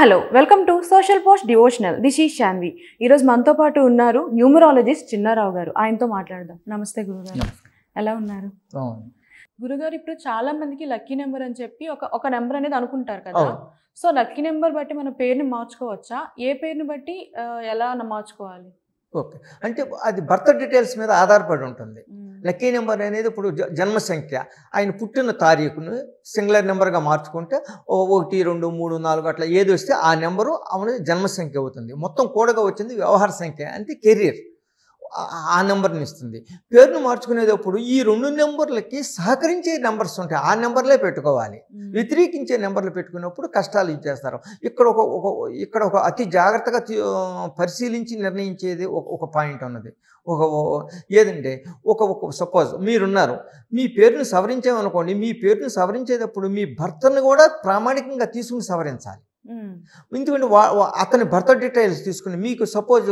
Hello welcome to social post devotional this ఈ శాన్వి ఈరోజు మనతో పాటు ఉన్నారు న్యూమరాలజిస్ట్ చిన్నారావు గారు ఆయనతో మాట్లాడదాం నమస్తే గురుగారు ఎలా ఉన్నారు గురుగారు ఇప్పుడు చాలా మందికి లక్కీ నెంబర్ అని చెప్పి ఒక ఒక నెంబర్ అనేది అనుకుంటారు కదా సో లక్కీ నెంబర్ బట్టి మన పేరుని మార్చుకోవచ్చా ఏ పేరుని బట్టి ఎలా మార్చుకోవాలి ఓకే అంటే అది బర్త్ డీటెయిల్స్ మీద ఆధారపడి ఉంటుంది లక్కీ నెంబర్ అనేది ఇప్పుడు జన్మ సంఖ్య ఆయన పుట్టిన తారీఖును సింగులర్ నెంబర్గా మార్చుకుంటే ఒకటి రెండు మూడు నాలుగు అట్లా ఏది వస్తే ఆ నెంబరు ఆమె జన్మ సంఖ్య అవుతుంది మొత్తం కూడగా వచ్చింది వ్యవహార సంఖ్య అంటే కెరీర్ ఆ నెంబర్ని ఇస్తుంది పేరును మార్చుకునేటప్పుడు ఈ రెండు నెంబర్లకి సహకరించే నెంబర్స్ ఉంటాయి ఆ నెంబర్లే పెట్టుకోవాలి వ్యతిరేకించే నెంబర్లు పెట్టుకున్నప్పుడు కష్టాలు ఇచ్చేస్తారు ఇక్కడ ఒక ఒక ఇక్కడ ఒక అతి జాగ్రత్తగా పరిశీలించి నిర్ణయించేది ఒక పాయింట్ ఉన్నది ఒక ఏదంటే ఒక ఒక సపోజ్ మీరున్నారు మీ పేరును సవరించామనుకోండి మీ పేరును సవరించేటప్పుడు మీ భర్తను కూడా ప్రామాణికంగా తీసుకుని సవరించాలి ఎందుకంటే వా అతని భర్త డీటెయిల్స్ తీసుకుని మీకు సపోజ్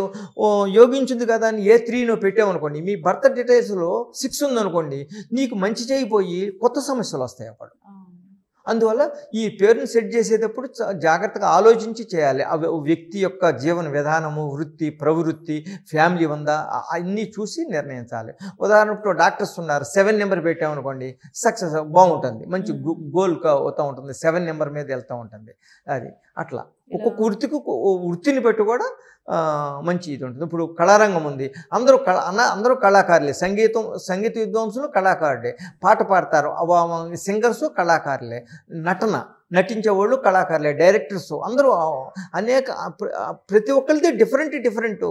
యోగించింది కదా అని ఏ త్రీనో అనుకోండి మీ భర్త డీటెయిల్స్లో సిక్స్ ఉందనుకోండి నీకు మంచి చేయిపోయి కొత్త సమస్యలు వస్తాయి అప్పుడు అందువల్ల ఈ పేరును సెట్ చేసేటప్పుడు జాగ్రత్తగా ఆలోచించి చేయాలి ఆ వ్యక్తి యొక్క జీవన విధానము వృత్తి ప్రవృత్తి ఫ్యామిలీ ఉందా అన్నీ చూసి నిర్ణయించాలి ఉదాహరణకు డాక్టర్స్ ఉన్నారు సెవెన్ నెంబర్ పెట్టామనుకోండి సక్సెస్ బాగుంటుంది మంచి గోల్ అవుతూ ఉంటుంది సెవెన్ నెంబర్ మీద వెళ్తూ ఉంటుంది అది అట్లా ఒక్కొక్క వృత్తికి వృత్తిని పెట్టి కూడా మంచి ఇది ఉంటుంది ఇప్పుడు కళారంగం ఉంది అందరూ కళ అందరూ కళాకారులే సంగీతం సంగీత విద్వాంసులు కళాకారులే పాట పాడతారు సింగర్స్ కళాకారులే నటన నటించే వాళ్ళు కళాకారులే డైరెక్టర్స్ అందరూ అనేక ప్రతి ఒక్కరిది different different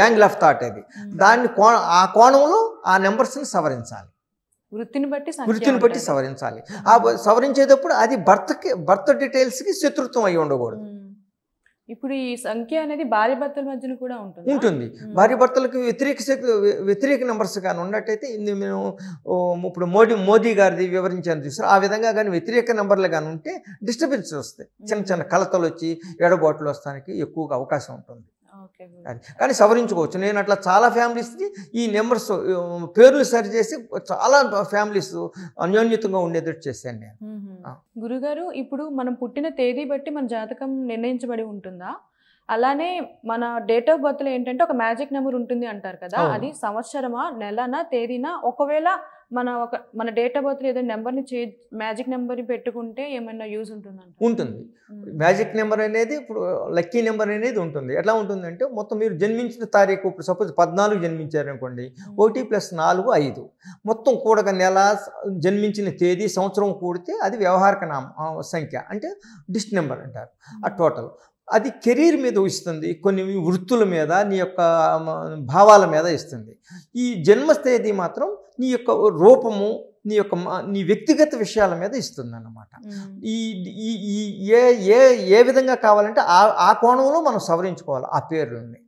angle of thought అది దాన్ని ఆ కోణంలో ఆ నెంబర్స్ని సవరించాలి వృత్తిని బట్టి వృత్తిని బట్టి సవరించాలి ఆ సవరించేటప్పుడు అది భర్తకి భర్త డీటెయిల్స్కి శత్రుత్వం అయి ఉండకూడదు ఇప్పుడు ఈ సంఖ్య అనేది భార్య భర్తల మధ్యన కూడా ఉంటుంది ఉంటుంది భార్య భర్తలకు వ్యతిరేక వ్యతిరేక నెంబర్స్ కానీ ఉన్నట్టయితే మేము ఇప్పుడు మోడీ మోదీ గారిది వివరించాను చూసారు ఆ విధంగా కానీ వ్యతిరేక నెంబర్లు కానీ ఉంటే డిస్టర్బెన్స్ వస్తాయి చిన్న చిన్న కలతలు వచ్చి ఎడబాట్లు వస్తానికి ఎక్కువగా అవకాశం ఉంటుంది కానీ సవరించుకోవచ్చు నేను అట్లా చాలా ఫ్యామిలీస్ని ఈ నెంబర్స్ పేర్లు సరి చేసి చాలా ఫ్యామిలీస్ అన్యోన్యతంగా ఉండేటట్టు చేశాను నేను గురుగారు ఇప్పుడు మనం పుట్టిన తేదీ బట్టి మన జాతకం నిర్ణయించబడి ఉంటుందా అలానే మన డేట్ ఆఫ్ బర్త్లో ఏంటంటే ఒక మ్యాజిక్ నెంబర్ ఉంటుంది అంటారు కదా అది సంవత్సరమా నెలనా తేదీనా ఒకవేళ మన ఒక మన డేట్ ఆఫ్ బర్త్ ఏదైనా నెంబర్ని చే మ్యాజిక్ నెంబర్ని పెట్టుకుంటే ఏమైనా యూజ్ ఉంటుందంట ఉంటుంది మ్యాజిక్ hmm. నెంబర్ అనేది ఇప్పుడు లక్కీ నెంబర్ అనేది ఉంటుంది ఎట్లా ఉంటుందంటే మొత్తం మీరు జన్మించిన తారీఖు ఇప్పుడు సపోజ్ పద్నాలుగు జన్మించారనుకోండి hmm. ఒకటి ప్లస్ నాలుగు ఐదు మొత్తం కూడక నెల జన్మించిన తేదీ సంవత్సరం కూడితే అది వ్యవహారక నామ సంఖ్య అంటే డిస్ట్ నెంబర్ అంటారు ఆ టోటల్ hmm. అది కెరీర్ మీద ఇస్తుంది కొన్ని వృత్తుల మీద నీ యొక్క భావాల మీద ఇస్తుంది ఈ జన్మస్థేది మాత్రం నీ యొక్క రూపము నీ యొక్క నీ వ్యక్తిగత విషయాల మీద ఇస్తుంది అన్నమాట ఈ ఈ ఏ ఏ ఏ విధంగా కావాలంటే ఆ ఆ కోణంలో మనం సవరించుకోవాలి ఆ పేరుని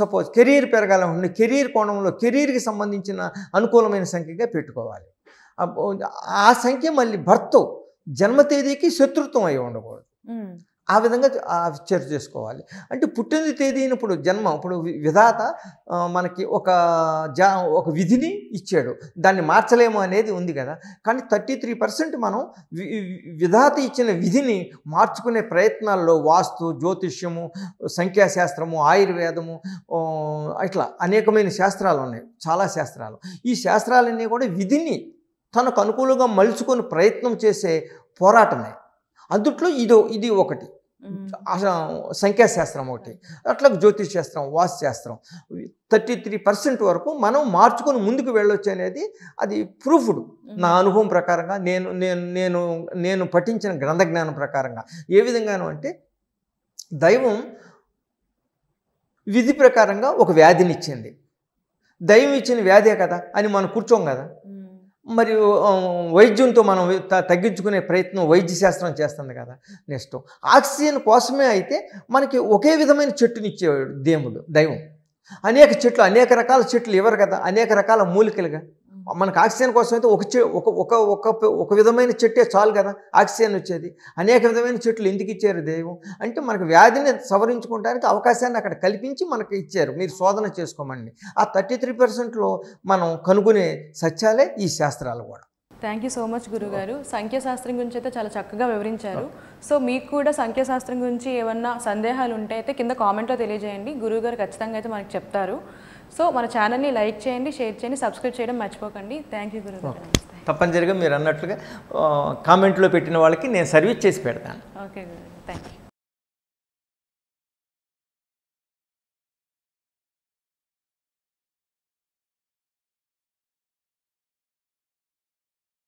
సపోజ్ కెరీర్ పెరగాలనుకుంటే కెరీర్ కోణంలో కెరీర్కి సంబంధించిన అనుకూలమైన సంఖ్యగా పెట్టుకోవాలి ఆ సంఖ్య మళ్ళీ భర్త జన్మ తేదీకి శత్రుత్వం అయి ఉండకూడదు ఆ విధంగా చర్చ చేసుకోవాలి అంటే పుట్టిన తేదీనప్పుడు జన్మ ఇప్పుడు విధాత మనకి ఒక జా ఒక విధిని ఇచ్చాడు దాన్ని మార్చలేము అనేది ఉంది కదా కానీ థర్టీ త్రీ పర్సెంట్ మనం విధాత ఇచ్చిన విధిని మార్చుకునే ప్రయత్నాల్లో వాస్తు జ్యోతిష్యము సంఖ్యాశాస్త్రము ఆయుర్వేదము ఇట్లా అనేకమైన శాస్త్రాలు ఉన్నాయి చాలా శాస్త్రాలు ఈ శాస్త్రాలన్నీ కూడా విధిని తనకు అనుకూలంగా మలుచుకొని ప్రయత్నం చేసే పోరాటమే అందుట్లో ఇదో ఇది ఒకటి సంఖ్యాశాస్త్రం ఒకటి అట్లా జ్యోతిష్ శాస్త్రం వాస్తు శాస్త్రం థర్టీ త్రీ పర్సెంట్ వరకు మనం మార్చుకొని ముందుకు వెళ్ళొచ్చు అనేది అది ప్రూఫ్డ్ నా అనుభవం ప్రకారంగా నేను నేను నేను నేను పఠించిన గ్రంథ జ్ఞానం ప్రకారంగా ఏ విధంగాను అంటే దైవం విధి ప్రకారంగా ఒక వ్యాధినిచ్చింది దైవం ఇచ్చిన వ్యాధే కదా అని మనం కూర్చోం కదా మరియు వైద్యంతో మనం తగ్గించుకునే ప్రయత్నం వైద్య శాస్త్రం చేస్తుంది కదా నెక్స్ట్ ఆక్సిజన్ కోసమే అయితే మనకి ఒకే విధమైన చెట్టునిచ్చేవాడు దేవుడు దైవం అనేక చెట్లు అనేక రకాల చెట్లు ఇవ్వరు కదా అనేక రకాల మూలికలుగా మనకు ఆక్సిజన్ కోసం అయితే ఒక చె ఒక ఒక ఒక ఒక విధమైన చెట్టే చాలు కదా ఆక్సిజన్ వచ్చేది అనేక విధమైన చెట్లు ఎందుకు ఇచ్చారు దైవం అంటే మనకు వ్యాధిని సవరించుకోవడానికి అవకాశాన్ని అక్కడ కల్పించి మనకు ఇచ్చారు మీరు శోధన చేసుకోమండి ఆ థర్టీ త్రీ పర్సెంట్లో మనం కనుగొనే సత్యాలే ఈ శాస్త్రాలు కూడా థ్యాంక్ యూ సో మచ్ గురుగారు సంఖ్యాశాస్త్రం గురించి అయితే చాలా చక్కగా వివరించారు సో మీకు కూడా సంఖ్యాశాస్త్రం గురించి ఏమన్నా సందేహాలు ఉంటే అయితే కింద కామెంట్లో తెలియజేయండి గురువుగారు ఖచ్చితంగా అయితే మనకు చెప్తారు సో మన ఛానల్ని లైక్ చేయండి షేర్ చేయండి సబ్స్క్రైబ్ చేయడం మర్చిపోకండి థ్యాంక్ యూ గురు తప్పనిసరిగా మీరు అన్నట్లుగా కామెంట్లో పెట్టిన వాళ్ళకి నేను సర్వీస్ చేసి పెడతాను ఓకే గురు థ్యాంక్ యూ